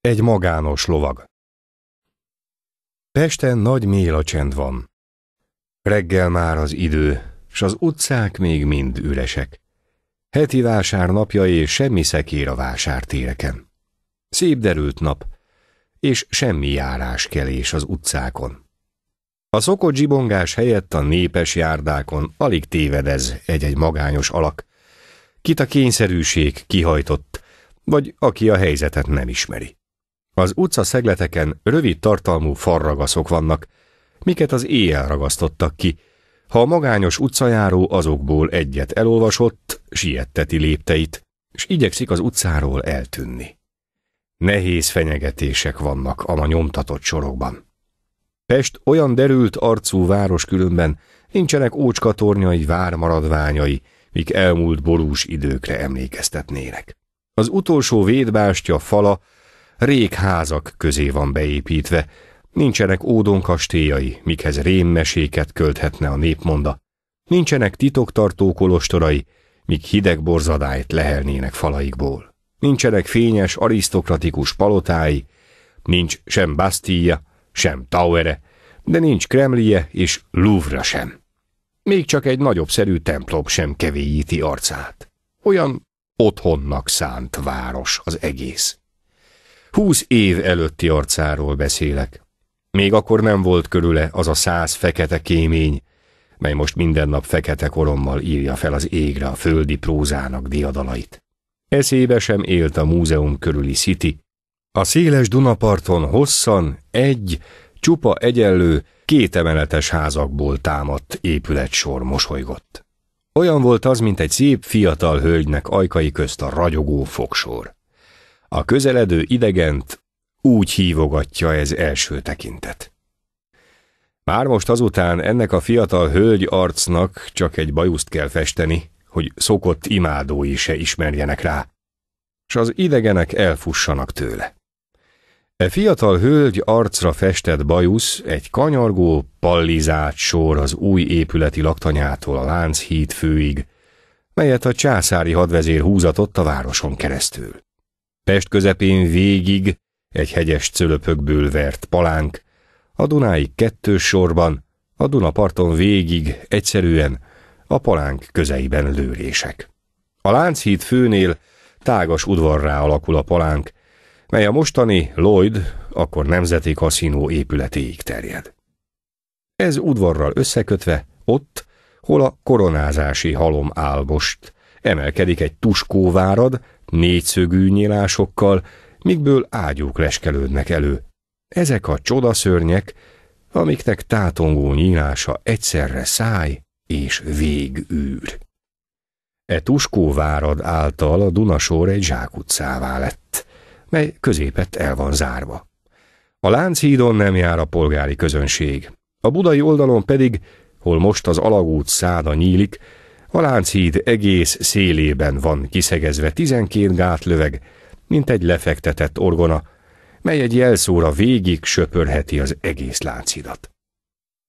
Egy magános lovag. Pesten nagy méla csend van. Reggel már az idő, s az utcák még mind üresek. Heti vásár napjai és semmi szekér a vásártéreken. Szép derült nap, és semmi járás kelés az utcákon. A szokott zsibongás helyett a népes járdákon alig tévedez egy-egy magányos alak, kit a kényszerűség kihajtott, vagy aki a helyzetet nem ismeri. Az utca szegleteken rövid tartalmú farragaszok vannak, miket az éjjel ragasztottak ki. Ha a magányos utcajáró azokból egyet elolvasott, sietteti lépteit, és igyekszik az utcáról eltűnni. Nehéz fenyegetések vannak a nyomtatott sorokban. Pest olyan derült arcú város különben, nincsenek ócskatornyai, vármaradványai, mik elmúlt borús időkre emlékeztetnének. Az utolsó védbástya fala rég házak közé van beépítve, nincsenek ódonkastélyai, mikhez rémmeséket költhetne a népmonda, nincsenek titoktartó kolostorai, míg hideg borzadályt lehelnének falaikból, nincsenek fényes, arisztokratikus palotái, nincs sem Bastilla, sem Tauere, de nincs Kremlie és Louvre sem. Még csak egy nagyobb szerű templom sem kevéjíti arcát. Olyan otthonnak szánt város az egész. Húsz év előtti arcáról beszélek. Még akkor nem volt körüle az a száz fekete kémény, mely most minden nap fekete korommal írja fel az égre a földi prózának diadalait. Eszébe sem élt a múzeum körüli City. A széles Dunaparton hosszan egy, csupa egyenlő, kétemeletes házakból támadt épületsor mosolygott. Olyan volt az, mint egy szép fiatal hölgynek ajkai közt a ragyogó fogsor. A közeledő idegent úgy hívogatja ez első tekintet. Már most azután ennek a fiatal hölgy arcnak csak egy bajuszt kell festeni, hogy szokott imádói se ismerjenek rá, s az idegenek elfussanak tőle. E fiatal hölgy arcra festett bajusz egy kanyargó, pallizált sor az új épületi laktanyától a Lánchíd főig, melyet a császári hadvezér húzatott a városon keresztül. Pest közepén végig egy hegyes cölöpökből vert palánk, a Dunáig kettős sorban, a Dunaparton végig egyszerűen a palánk közeiben lőrések. A Lánchíd főnél tágas udvarrá alakul a palánk, mely a mostani Lloyd, akkor nemzeti kaszinó épületéig terjed. Ez udvarral összekötve ott, hol a koronázási halom áll most, emelkedik egy tuskóvárad, négyszögű nyilásokkal, mikből ágyúk leskelődnek elő. Ezek a csodaszörnyek, amiknek tátongó nyílása egyszerre száj és végűr. E tuskó várad által a Dunasor egy zsákutcává lett, mely középet el van zárva. A Lánchídon nem jár a polgári közönség, a budai oldalon pedig, hol most az alagút száda nyílik, a Lánchíd egész szélében van kiszegezve 12 gátlöveg, mint egy lefektetett orgona, mely egy jelszóra végig söpörheti az egész láncidat.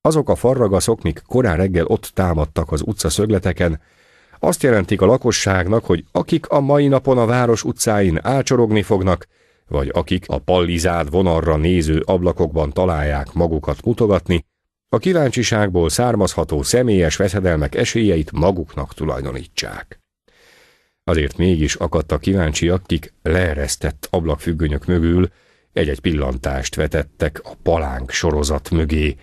Azok a farragaszok, mik korán reggel ott támadtak az utca szögleteken, azt jelentik a lakosságnak, hogy akik a mai napon a város utcáin ácsorogni fognak, vagy akik a pallizád vonarra néző ablakokban találják magukat mutogatni, a kíváncsiságból származható személyes veszedelmek esélyeit maguknak tulajdonítsák. Azért mégis akadtak kíváncsiak, kik leeresztett ablakfüggönyök mögül egy-egy pillantást vetettek a palánk sorozat mögé,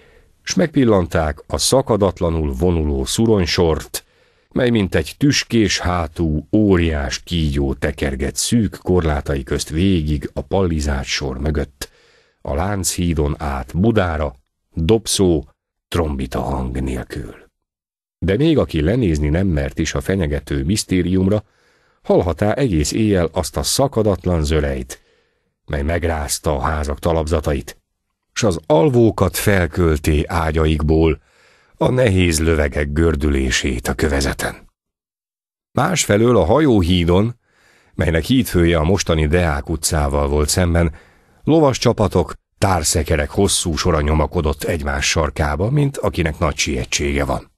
s megpillanták a szakadatlanul vonuló szuronysort, mely mint egy tüskés hátú, óriás kígyó tekerget szűk korlátai közt végig a pallizát sor mögött, a Lánchídon át Budára, Dobszó, trombita hang nélkül. De még aki lenézni nem mert is a fenyegető misztériumra, hallhatá egész éjjel azt a szakadatlan zöleit, mely megrázta a házak talapzatait, s az alvókat felkölté ágyaikból, a nehéz lövegek gördülését a kövezeten. Másfelől a hajóhídon, melynek hídfője a mostani Deák utcával volt szemben, lovas csapatok Társzekerek hosszú sora nyomakodott egymás sarkába, mint akinek nagy sietsége van.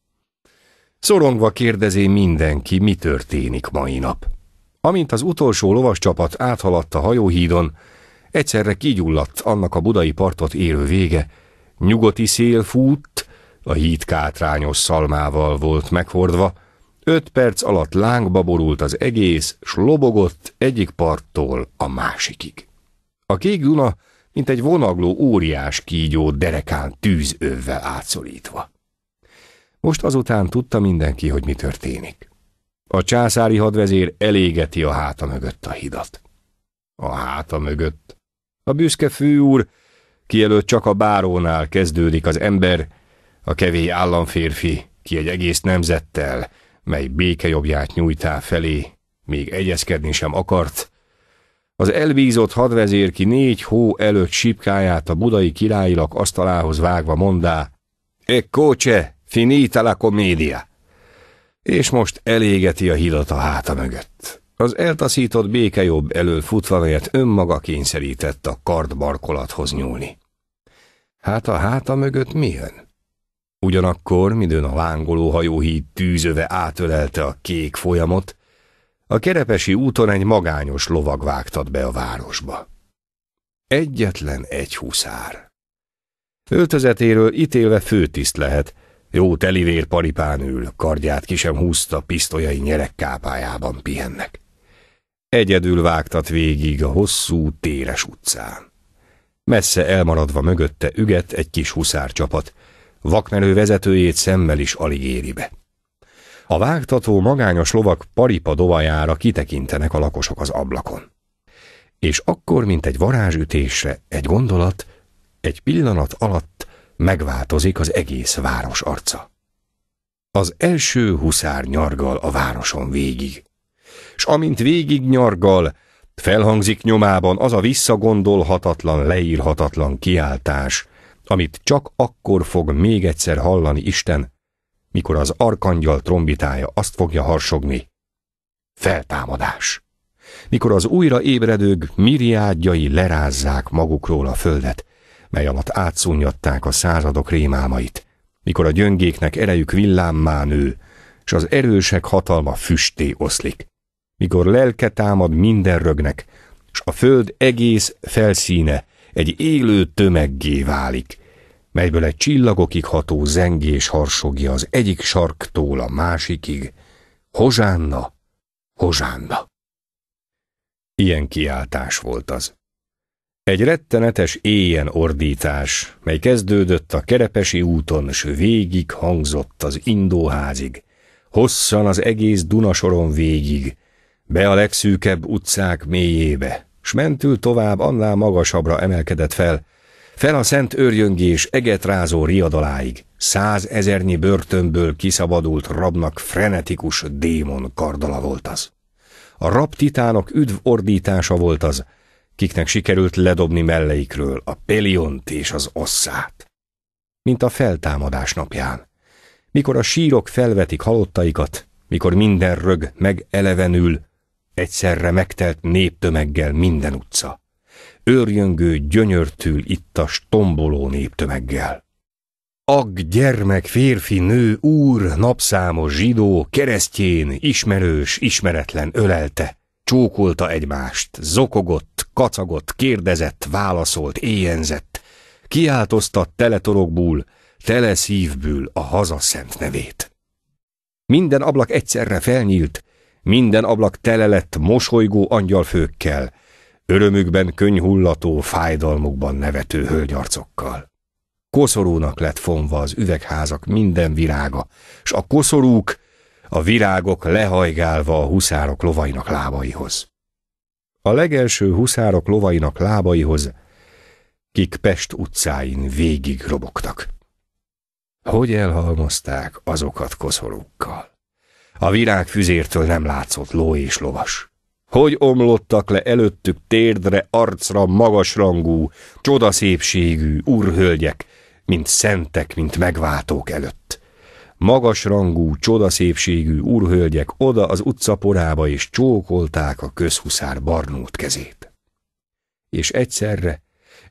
Szorongva kérdezi mindenki, mi történik mai nap. Amint az utolsó lovascsapat áthaladt a hajóhídon, egyszerre kigyulladt annak a budai partot érő vége, nyugati szél fútt, a híd kátrányos szalmával volt meghordva, öt perc alatt lángba borult az egész, s lobogott egyik parttól a másikig. A kék Duna mint egy vonagló óriás kígyó derekán tűzövvel átszorítva. Most azután tudta mindenki, hogy mi történik. A császári hadvezér elégeti a háta mögött a hidat. A háta mögött. A büszke főúr, kielőtt csak a bárónál kezdődik az ember, a kevély államférfi, ki egy egész nemzettel, mely békejobbját nyújtá felé, még egyezkedni sem akart, az elbízott hadvezér ki négy hó előtt sipkáját a budai királyilak asztalához vágva mondá, Eccóce, finita la commedia! És most elégeti a hidat a háta mögött. Az eltaszított jobb elől futva, melyet önmaga kényszerített a kardbarkolathoz nyúlni. Hát a háta mögött mi jön? Ugyanakkor, midőn a lángoló hajóhíd tűzöve átölelte a kék folyamot, a kerepesi úton egy magányos lovag vágtat be a városba. Egyetlen egy huszár. Öltözetéről ítélve főtiszt lehet, jó telivér paripán ül, kardját ki sem húzta, pisztolyai nyerekkápájában pihennek. Egyedül vágtat végig a hosszú, téres utcán. Messze elmaradva mögötte üget egy kis huszárcsapat, vakmenő vezetőjét szemmel is alig éri be. A vágtató magányos lovak paripa dovajára kitekintenek a lakosok az ablakon. És akkor, mint egy varázsütésre, egy gondolat, egy pillanat alatt megváltozik az egész város arca. Az első huszár nyargal a városon végig, s amint végig nyargal, felhangzik nyomában az a visszagondolhatatlan, leírhatatlan kiáltás, amit csak akkor fog még egyszer hallani Isten, mikor az arkangyal trombitája azt fogja harsogni. Feltámadás! Mikor az újra ébredők miriádjai lerázzák magukról a földet, mely alatt átszúnyadták a századok rémálmait, mikor a gyöngéknek erejük villámmá nő, s az erősek hatalma füsté oszlik, mikor lelke támad minden rögnek, s a föld egész felszíne egy élő tömeggé válik, melyből egy csillagokig ható zengés harsogja az egyik sarktól a másikig. Hozsánna, Hozsánna! Ilyen kiáltás volt az. Egy rettenetes éjjen ordítás, mely kezdődött a kerepesi úton, s végig hangzott az indóházig, hosszan az egész Dunasoron végig, be a legszűkebb utcák mélyébe, s mentül tovább annál magasabbra emelkedett fel, fel a szent őrjöngés egetrázó riadaláig, százezernyi börtönből kiszabadult rabnak frenetikus démon kardala volt az. A rab titánok üdv ordítása volt az, kiknek sikerült ledobni melleikről a Peliont és az osszát. Mint a feltámadás napján, mikor a sírok felvetik halottaikat, mikor minden rög megelevenül, egyszerre megtelt néptömeggel minden utca őrjöngő gyönyörtül ittas tomboló néptömeggel. Ag gyermek, férfi, nő, úr, napszámos zsidó, keresztjén, ismerős, ismeretlen ölelte, csókolta egymást, zokogott, kacagott, kérdezett, válaszolt, éjenzett, kiáltozta teletorokból, tele szívből a haza szent nevét. Minden ablak egyszerre felnyílt, minden ablak tele lett mosolygó angyalfőkkel, örömükben könyhullató, fájdalmukban nevető hölgyarcokkal. Koszorúnak lett fonva az üvegházak minden virága, s a koszorúk, a virágok lehajgálva a huszárok lovainak lábaihoz. A legelső huszárok lovainak lábaihoz, kik Pest utcáin végig robogtak. Hogy elhalmozták azokat koszorúkkal? A virágfüzértől nem látszott ló és lovas. Hogy omlottak le előttük térdre, arcra, magasrangú, csodaszépségű urhölgyek, mint szentek, mint megváltók előtt. Magasrangú, csodaszépségű urhölgyek oda az utcaporába és csókolták a közhuszár barnót kezét. És egyszerre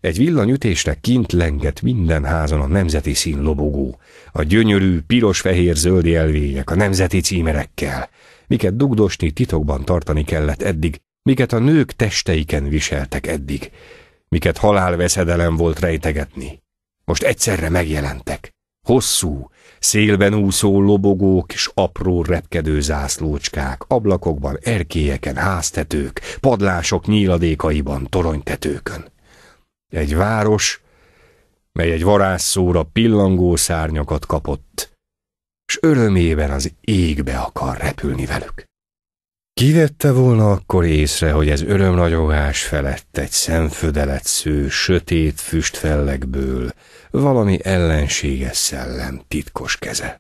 egy villanyütésre kint lengett minden házon a nemzeti szín lobogó, a gyönyörű piros-fehér-zöld jelvények a nemzeti címerekkel, miket dugdosni, titokban tartani kellett eddig, miket a nők testeiken viseltek eddig, miket halálveszedelem volt rejtegetni. Most egyszerre megjelentek. Hosszú, szélben úszó lobogók és apró repkedő zászlócskák, ablakokban, erkélyeken, háztetők, padlások nyíladékaiban, toronytetőkön. Egy város, mely egy varázsszóra pillangó szárnyakat kapott, s örömében az égbe akar repülni velük. Kivette volna akkor észre, hogy ez örömragyogás felett egy szemfödelet sző, sötét füstfellegből valami ellenséges szellem titkos keze.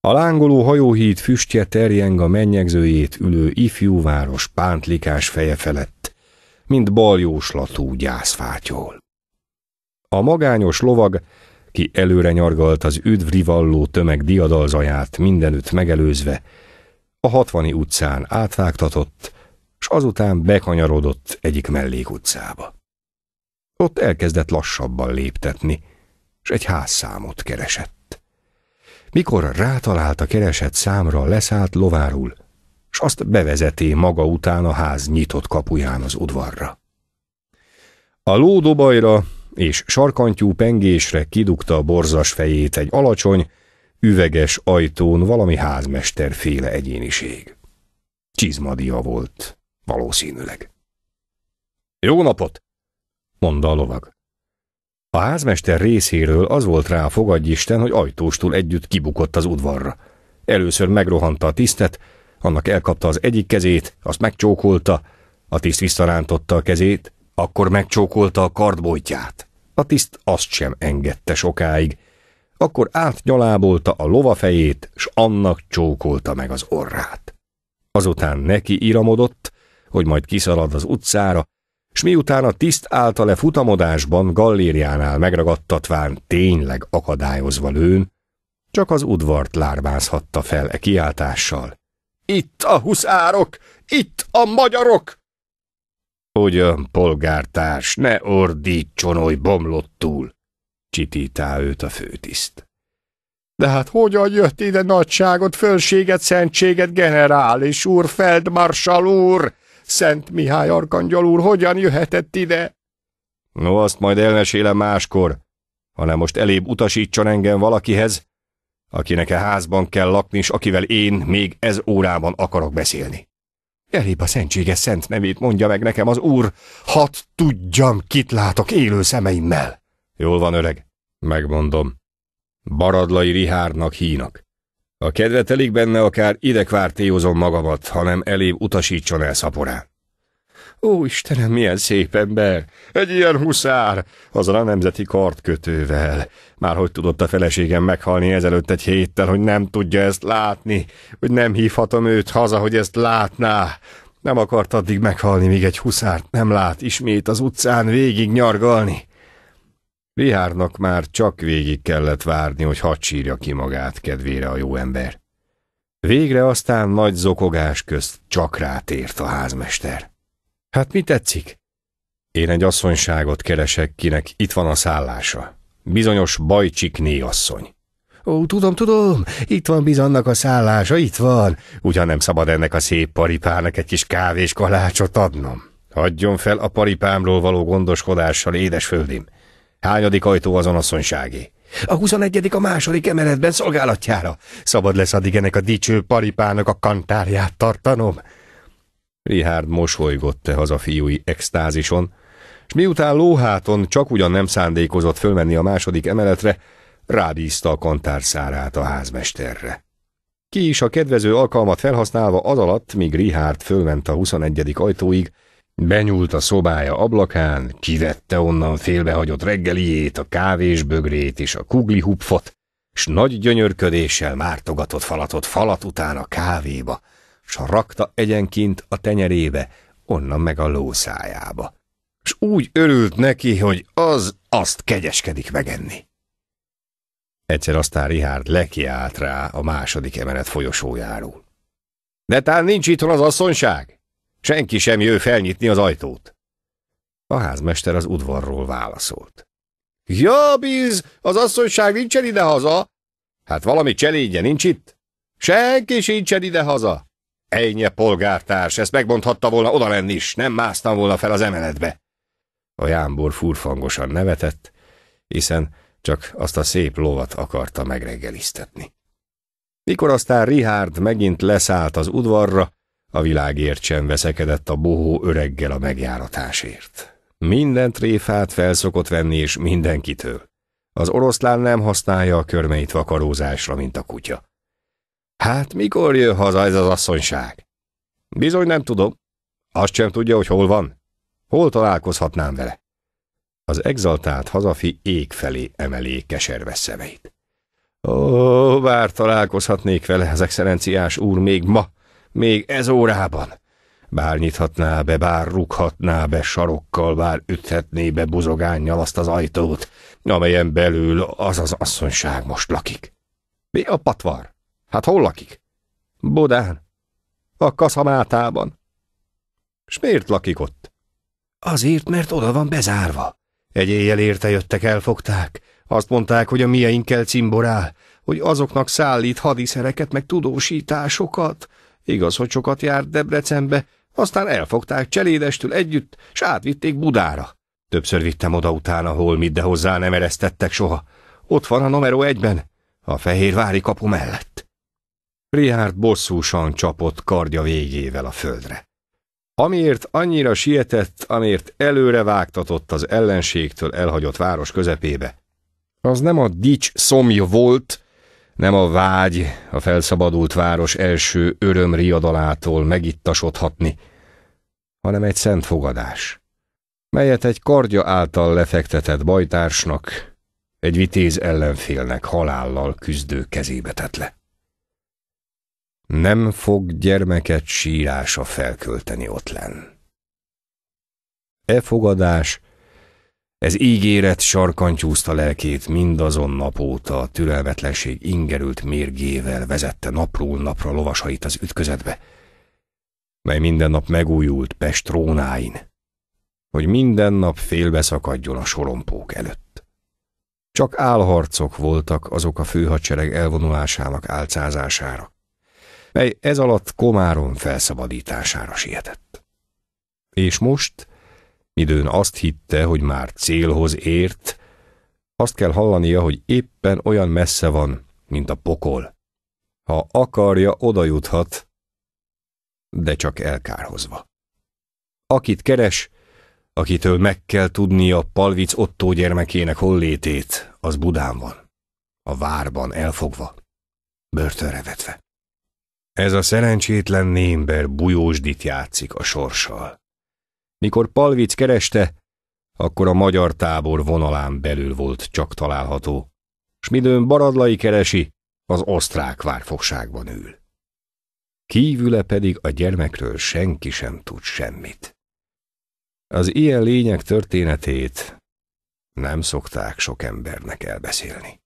A lángoló hajóhíd füstje terjeng a mennyegzőjét ülő ifjú város pántlikás feje felett, mint baljóslatú gyászfátyol. A magányos lovag ki előre nyargalt az üdvrivalló tömeg diadalzaját mindenütt megelőzve, a hatvani utcán átvágtatott, s azután bekanyarodott egyik mellékutcába. Ott elkezdett lassabban léptetni, s egy házszámot keresett. Mikor rátalált a keresett számra, leszállt lovárul, s azt bevezeté maga után a ház nyitott kapuján az udvarra. A lódobajra és sarkantyú pengésre kidugta a borzas fejét egy alacsony, üveges ajtón valami házmesterféle egyéniség. Csizmadia volt, valószínűleg. Jó napot! mondta a lovag. A házmester részéről az volt rá, fogadj Isten, hogy ajtóstól együtt kibukott az udvarra. Először megrohanta a tisztet, annak elkapta az egyik kezét, azt megcsókolta, a tiszt visszarántotta a kezét, akkor megcsókolta a kardbojtját. A tiszt azt sem engedte sokáig. Akkor átnyalábolta a lova fejét, s annak csókolta meg az orrát. Azután neki iramodott, hogy majd kiszalad az utcára, s miután a tiszt által le futamodásban gallériánál megragadtatván tényleg akadályozva lőn, csak az udvart lárbázhatta fel e kiáltással. Itt a huszárok! Itt a magyarok! Ugyan, polgártárs, ne ordítson, oly bomlott túl, csitítá őt a főtiszt. De hát hogyan jött ide nagyságot, fölséget, szentséget, generális úr, feldmarsal úr, Szent Mihály Arkangyal úr, hogyan jöhetett ide? No, azt majd elmesélem máskor, hanem most elébb utasítson engem valakihez, akinek a e házban kell lakni, és akivel én még ez órában akarok beszélni. Elébb a szentséges szent nevét mondja meg nekem az úr, hat tudjam, kit látok élő szemeimmel. Jól van, öreg, megmondom. Baradlai Rihárnak hínak. A kedvetelik benne, akár idekvártéhozom magamat, hanem elébb utasítson el szaporán. Ó, Istenem, milyen szép ember! Egy ilyen huszár! Azzal a nemzeti kartkötővel. Már hogy tudott a feleségem meghalni ezelőtt egy héttel, hogy nem tudja ezt látni, hogy nem hívhatom őt haza, hogy ezt látná. Nem akart addig meghalni, míg egy huszárt nem lát ismét az utcán végig nyargalni. Vihárnak már csak végig kellett várni, hogy hadd sírja ki magát kedvére a jó ember. Végre aztán nagy zokogás közt csak rátért a házmester. Hát mi tetszik? Én egy asszonyságot keresek, kinek itt van a szállása. Bizonyos bajcsikné asszony. Ó, tudom, tudom, itt van bizannak a szállása, itt van. Ugyan nem szabad ennek a szép paripának egy kis kávés kalácsot adnom. Adjon fel a paripámról való gondoskodással, édes földim. Hányadik ajtó azon asszonyságé? A 21. a második emeletben szolgálatjára. Szabad lesz addig ennek a dicső paripának a kantárját tartanom. Richard mosolygott -e haza fiúi extázison, és miután lóháton csak ugyan nem szándékozott fölmenni a második emeletre, rábízta a kantárszárát a házmesterre. Ki is a kedvező alkalmat felhasználva az alatt, míg Richard fölment a 21. ajtóig, benyúlt a szobája ablakán, kivette onnan félbehagyott reggeliét, a kávésbögrét és a kugli hupfot, s nagy gyönyörködéssel mártogatott falatot falat után a kávéba, s rakta egyenként a tenyerébe, onnan meg a lószájába. S úgy örült neki, hogy az azt kegyeskedik megenni. Egyszer aztán Rihárd lekiált rá a második emelet folyosójáról. De tán nincs itthon az asszonyság? Senki sem jő felnyitni az ajtót. A házmester az udvarról válaszolt. Ja, bíz, az asszonyság nincsen ide haza. Hát valami cselédje nincs itt? Senki sincsen ide haza. Ejnye polgártárs, ezt megmondhatta volna oda lenni is, nem másztam volna fel az emeletbe. A jámbor furfangosan nevetett, hiszen csak azt a szép lovat akarta megreggeliztetni. Mikor aztán Rihárd megint leszállt az udvarra, a világért sem veszekedett a bohó öreggel a megjáratásért. Minden tréfát felszokott venni, és mindenkitől. Az oroszlán nem használja a körmeit vakarózásra, mint a kutya. Hát mikor jön haza ez az asszonyság? Bizony nem tudom. Azt sem tudja, hogy hol van. Hol találkozhatnám vele? Az exaltált hazafi ég felé emelé keserves szemeit. Ó, bár találkozhatnék vele, az excellenciás úr, még ma, még ez órában. Bár nyithatná be, bár rúghatná be sarokkal, bár üthetné be buzogánnyal azt az ajtót, amelyen belül az az asszonyság most lakik. Mi a patvar? Hát hol lakik? Budán. A kaszamátában. S miért lakik ott? Azért, mert oda van bezárva. Egy éjjel érte jöttek, elfogták. Azt mondták, hogy a mieinkkel cimborál, hogy azoknak szállít hadiszereket, meg tudósításokat. Igaz, hogy sokat járt Debrecenbe, aztán elfogták cselédestül együtt, s átvitték Budára. Többször vittem oda utána holmit, de hozzá nem eresztettek soha. Ott van a numero egyben, a fehérvári kapu mellett. Richard bosszúsan csapott kardja végével a földre. Amiért annyira sietett, amiért előre vágtatott az ellenségtől elhagyott város közepébe, az nem a dics szomja volt, nem a vágy a felszabadult város első öröm riadalától megittasodhatni, hanem egy szent fogadás, melyet egy kardja által lefektetett bajtársnak, egy vitéz ellenfélnek halállal küzdő kezébe tett le. Nem fog gyermeket sírása felkölteni ott len. E fogadás, ez ígéret sarkantyúzta lelkét mindazon napóta a türelmetlenség ingerült mérgével vezette napról napra lovasait az ütközetbe, mely minden nap megújult Pest trónáin, hogy minden nap félbeszakadjon a sorompók előtt. Csak álharcok voltak azok a főhadsereg elvonulásának álcázására mely ez alatt Komárom felszabadítására sietett. És most, midőn azt hitte, hogy már célhoz ért, azt kell hallania, hogy éppen olyan messze van, mint a pokol. Ha akarja, oda juthat, de csak elkárhozva. Akit keres, akitől meg kell tudnia Palvic Ottó gyermekének hollétét, az Budán van, a várban elfogva, börtönre vetve. Ez a szerencsétlen némber bujósdit játszik a sorssal. Mikor Palvic kereste, akkor a magyar tábor vonalán belül volt csak található, s midőn Baradlai keresi, az osztrák várfogságban ül. Kívüle pedig a gyermekről senki sem tud semmit. Az ilyen lények történetét nem szokták sok embernek elbeszélni.